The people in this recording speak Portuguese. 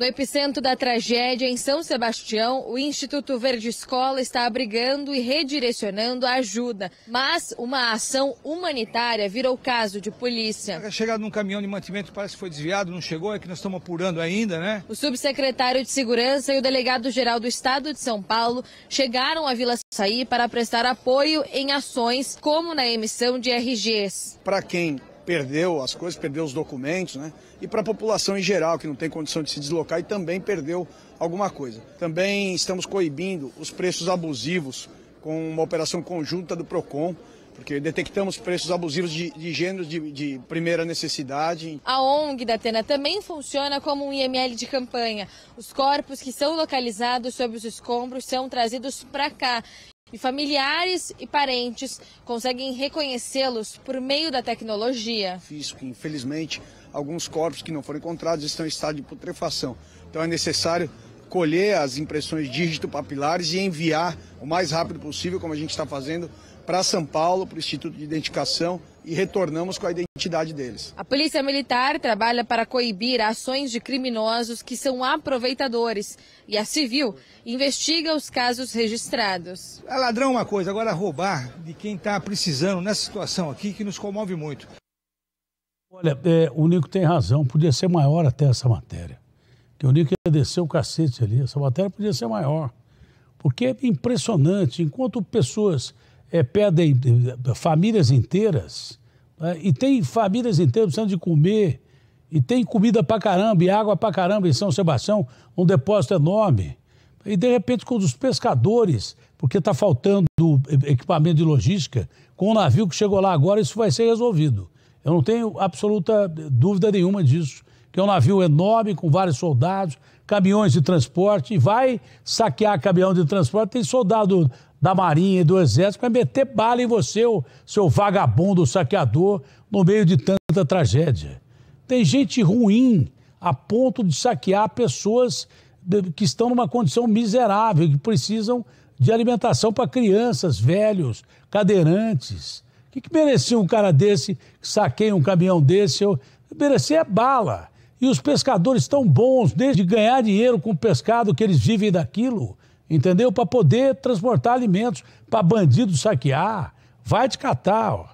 No epicentro da tragédia em São Sebastião, o Instituto Verde Escola está abrigando e redirecionando a ajuda, mas uma ação humanitária virou caso de polícia. Chegado num caminhão de mantimento, parece que foi desviado, não chegou, é que nós estamos apurando ainda, né? O subsecretário de Segurança e o delegado-geral do Estado de São Paulo chegaram à Vila Saí para prestar apoio em ações como na emissão de RGs. Para quem perdeu as coisas, perdeu os documentos, né? E para a população em geral, que não tem condição de se deslocar e também perdeu alguma coisa. Também estamos coibindo os preços abusivos com uma operação conjunta do PROCON porque detectamos preços abusivos de, de gêneros de, de, primeira necessidade. A ONG da Atena também funciona como um IML de campanha. Os corpos que são localizados sob os escombros são trazidos para cá e familiares e parentes conseguem reconhecê-los por meio da tecnologia. Físico, infelizmente, alguns corpos que não foram encontrados estão em estado de putrefação. Então é necessário colher as impressões dígito papilares e enviar o mais rápido possível, como a gente está fazendo, para São Paulo, para o Instituto de Identificação e retornamos com a identidade deles. A Polícia Militar trabalha para coibir ações de criminosos que são aproveitadores e a Civil investiga os casos registrados. É ladrão uma coisa, agora roubar de quem está precisando nessa situação aqui que nos comove muito. Olha, é, o Nico tem razão, podia ser maior até essa matéria. Que o Nico ia descer o cacete ali, essa matéria podia ser maior. Porque é impressionante, enquanto pessoas é, pedem eh, famílias inteiras, né? e tem famílias inteiras precisando de comer, e tem comida pra caramba, e água pra caramba em São Sebastião, um depósito enorme. E de repente, quando os pescadores, porque está faltando equipamento de logística, com o navio que chegou lá agora, isso vai ser resolvido. Eu não tenho absoluta dúvida nenhuma disso que é um navio enorme com vários soldados, caminhões de transporte, e vai saquear caminhão de transporte. Tem soldado da Marinha e do Exército, vai meter bala em você, o seu vagabundo saqueador, no meio de tanta tragédia. Tem gente ruim a ponto de saquear pessoas que estão numa condição miserável, que precisam de alimentação para crianças, velhos, cadeirantes. O que, que merecia um cara desse, que saqueia um caminhão desse? Eu, merecia é bala. E os pescadores estão bons desde ganhar dinheiro com o pescado que eles vivem daquilo, entendeu? Para poder transportar alimentos para bandido saquear. Vai te catar, ó.